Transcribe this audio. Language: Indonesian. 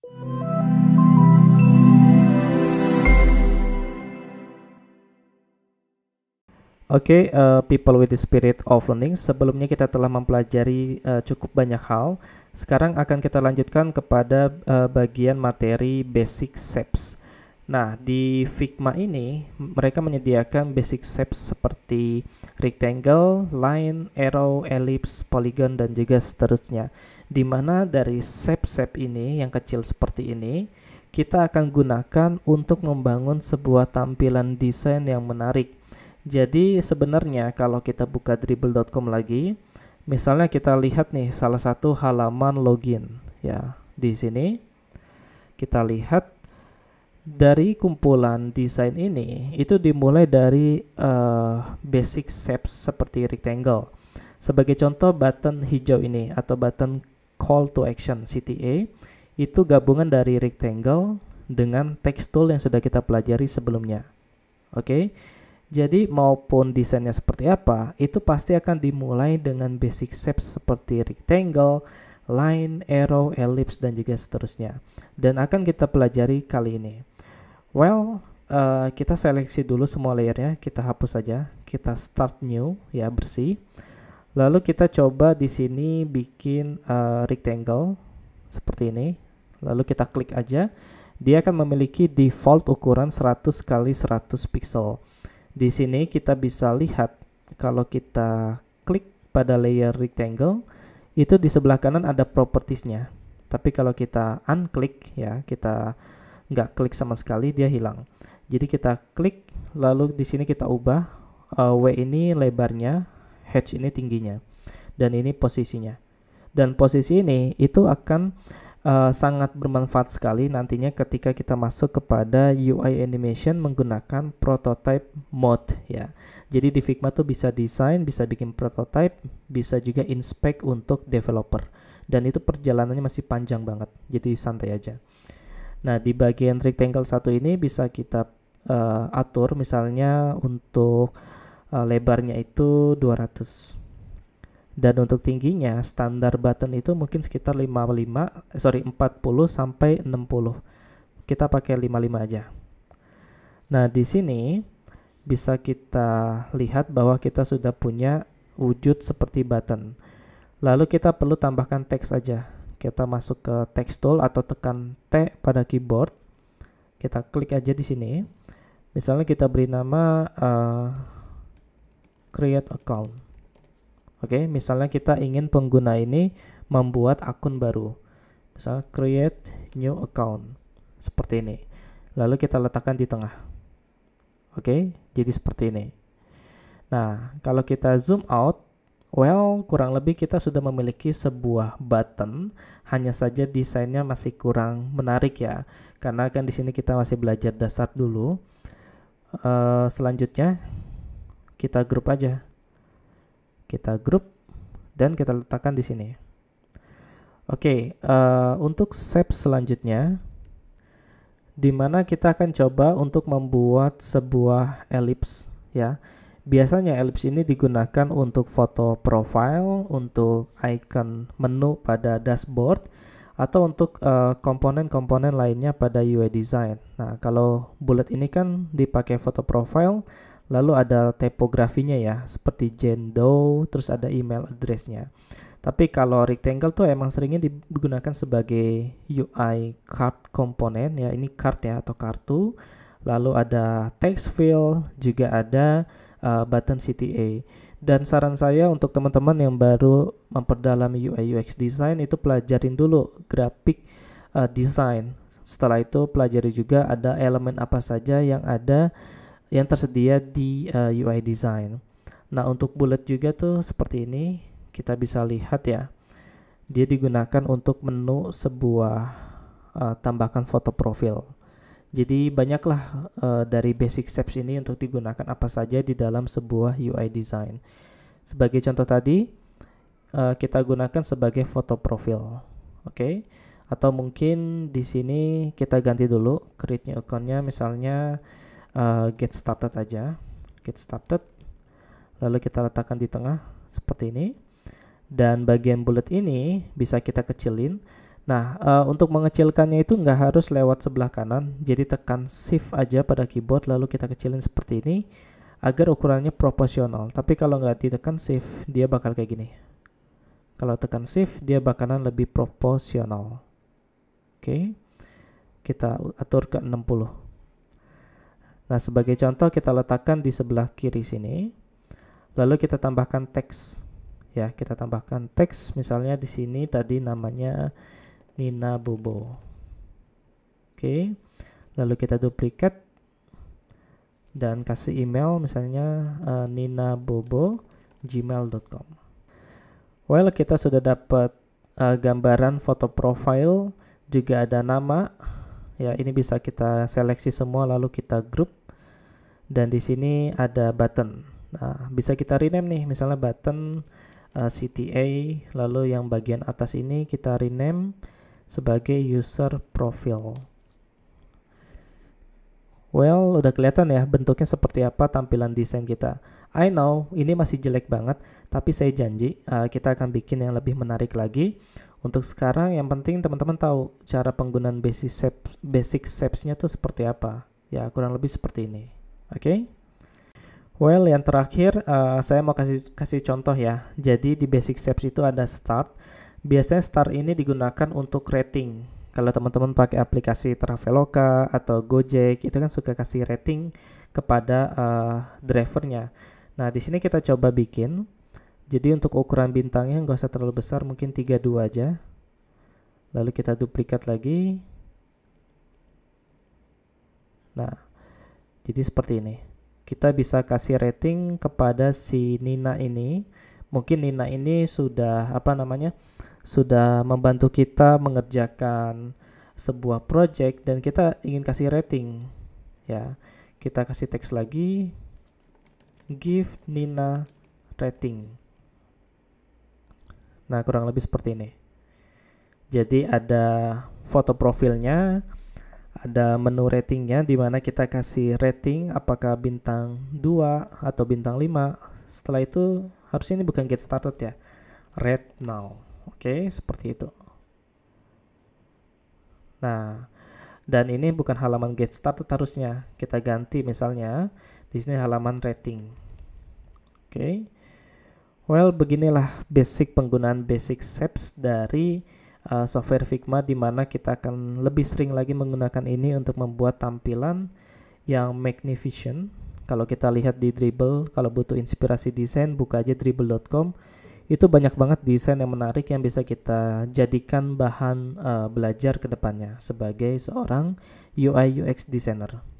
Oke, okay, uh, eh, people with the spirit of learning, sebelumnya kita telah mempelajari uh, cukup banyak hal. Sekarang akan kita lanjutkan kepada uh, bagian materi basic steps. Nah, di Figma ini mereka menyediakan basic steps seperti rectangle, line, arrow, ellipse, polygon dan juga seterusnya di mana dari shape-shape ini yang kecil seperti ini kita akan gunakan untuk membangun sebuah tampilan desain yang menarik. Jadi sebenarnya kalau kita buka dribble.com lagi, misalnya kita lihat nih salah satu halaman login ya di sini kita lihat dari kumpulan desain ini itu dimulai dari uh, basic shapes seperti rectangle. Sebagai contoh button hijau ini atau button call to action CTA itu gabungan dari rectangle dengan text tool yang sudah kita pelajari sebelumnya. Oke. Okay? Jadi maupun desainnya seperti apa, itu pasti akan dimulai dengan basic shapes seperti rectangle, line, arrow, ellipse, dan juga seterusnya. Dan akan kita pelajari kali ini. Well, uh, kita seleksi dulu semua layernya, kita hapus saja, kita start new, ya bersih. Lalu kita coba di sini bikin uh, rectangle seperti ini. Lalu kita klik aja. Dia akan memiliki default ukuran 100 kali 100 pixel. Di sini kita bisa lihat kalau kita klik pada layer rectangle itu di sebelah kanan ada propertiesnya. Tapi kalau kita unclick ya, kita nggak klik sama sekali dia hilang. Jadi kita klik lalu di sini kita ubah uh, W ini lebarnya hedge ini tingginya dan ini posisinya. Dan posisi ini itu akan uh, sangat bermanfaat sekali nantinya ketika kita masuk kepada UI animation menggunakan prototype mode ya. Jadi di Figma tuh bisa desain, bisa bikin prototype, bisa juga inspect untuk developer. Dan itu perjalanannya masih panjang banget. Jadi santai aja. Nah, di bagian rectangle satu ini bisa kita uh, atur misalnya untuk uh, lebarnya itu 200 dan untuk tingginya standar button itu mungkin sekitar 55 eh, sorry 40 sampai 60 kita pakai 55 aja nah di sini bisa kita lihat bahwa kita sudah punya wujud seperti button lalu kita perlu tambahkan teks aja kita masuk ke text tool atau tekan T pada keyboard kita klik aja di sini misalnya kita beri nama uh, create account. Oke, okay, misalnya kita ingin pengguna ini membuat akun baru. Misal create new account seperti ini. Lalu kita letakkan di tengah. Oke, okay, jadi seperti ini. Nah, kalau kita zoom out, well, kurang lebih kita sudah memiliki sebuah button, hanya saja desainnya masih kurang menarik ya. Karena kan di sini kita masih belajar dasar dulu. Uh, selanjutnya kita grup aja. Kita grup dan kita letakkan di sini. Oke, okay, uh, eh, untuk step selanjutnya, di mana kita akan coba untuk membuat sebuah ellipse ya. Biasanya ellipse ini digunakan untuk foto profile, untuk icon menu pada dashboard, atau untuk eh, komponen-komponen uh, lainnya pada UI design. Nah, kalau bullet ini kan dipakai foto profile, lalu ada tipografinya ya seperti jendo, terus ada email addressnya tapi kalau rectangle tuh emang seringnya digunakan sebagai UI card komponen ya ini card ya atau kartu lalu ada text field juga ada uh, button CTA dan saran saya untuk teman-teman yang baru memperdalam UI UX design itu pelajarin dulu grafik uh, eh, design setelah itu pelajari juga ada elemen apa saja yang ada yang tersedia di uh, eh, UI design. Nah, untuk bullet juga tuh seperti ini, kita bisa lihat ya. Dia digunakan untuk menu sebuah uh, tambahkan foto profil. Jadi banyaklah uh, dari basic steps ini untuk digunakan apa saja di dalam sebuah UI design. Sebagai contoh tadi, uh, kita gunakan sebagai foto profil. Oke. Okay? Atau mungkin di sini kita ganti dulu create new account-nya misalnya uh, get started aja get started lalu kita letakkan di tengah seperti ini dan bagian bulat ini bisa kita kecilin nah uh, untuk mengecilkannya itu nggak harus lewat sebelah kanan jadi tekan shift aja pada keyboard lalu kita kecilin seperti ini agar ukurannya proporsional tapi kalau nggak ditekan shift dia bakal kayak gini kalau tekan shift dia bakalan lebih proporsional oke okay. kita atur ke 60 Nah, sebagai contoh kita letakkan di sebelah kiri sini. Lalu kita tambahkan teks. Ya, kita tambahkan teks misalnya di sini tadi namanya Nina Bobo. Oke. Lalu kita duplikat dan kasih email misalnya uh, eh, ninabobo@gmail.com. Well, kita sudah dapat uh, gambaran foto profil, juga ada nama. Ya, ini bisa kita seleksi semua lalu kita grup dan di sini ada button. Nah, bisa kita rename nih, misalnya button uh, eh, CTA, lalu yang bagian atas ini kita rename sebagai user profile. Well, udah kelihatan ya bentuknya seperti apa tampilan desain kita. I know ini masih jelek banget, tapi saya janji uh, kita akan bikin yang lebih menarik lagi. Untuk sekarang yang penting teman-teman tahu cara penggunaan basic shape, shapes-nya tuh seperti apa. Ya, kurang lebih seperti ini. Oke. Okay? Well, yang terakhir uh, saya mau kasih kasih contoh ya. Jadi di basic steps itu ada start. Biasanya start ini digunakan untuk rating. Kalau teman-teman pakai aplikasi Traveloka atau Gojek itu kan suka kasih rating kepada uh, drivernya. Nah, di sini kita coba bikin. Jadi untuk ukuran bintangnya nggak usah terlalu besar, mungkin 32 aja. Lalu kita duplikat lagi. Nah, jadi seperti ini. Kita bisa kasih rating kepada si Nina ini. Mungkin Nina ini sudah apa namanya? sudah membantu kita mengerjakan sebuah project dan kita ingin kasih rating. Ya. Kita kasih teks lagi give Nina rating. Nah, kurang lebih seperti ini. Jadi ada foto profilnya, ada menu ratingnya di mana kita kasih rating apakah bintang 2 atau bintang 5 setelah itu harusnya ini bukan get started ya rate now oke okay, seperti itu nah dan ini bukan halaman get started harusnya kita ganti misalnya di sini halaman rating oke okay. well beginilah basic penggunaan basic steps dari uh, software Figma di mana kita akan lebih sering lagi menggunakan ini untuk membuat tampilan yang magnificent. Kalau kita lihat di Dribble, kalau butuh inspirasi desain, buka aja dribble.com. Itu banyak banget desain yang menarik yang bisa kita jadikan bahan uh, belajar ke depannya sebagai seorang UI UX designer.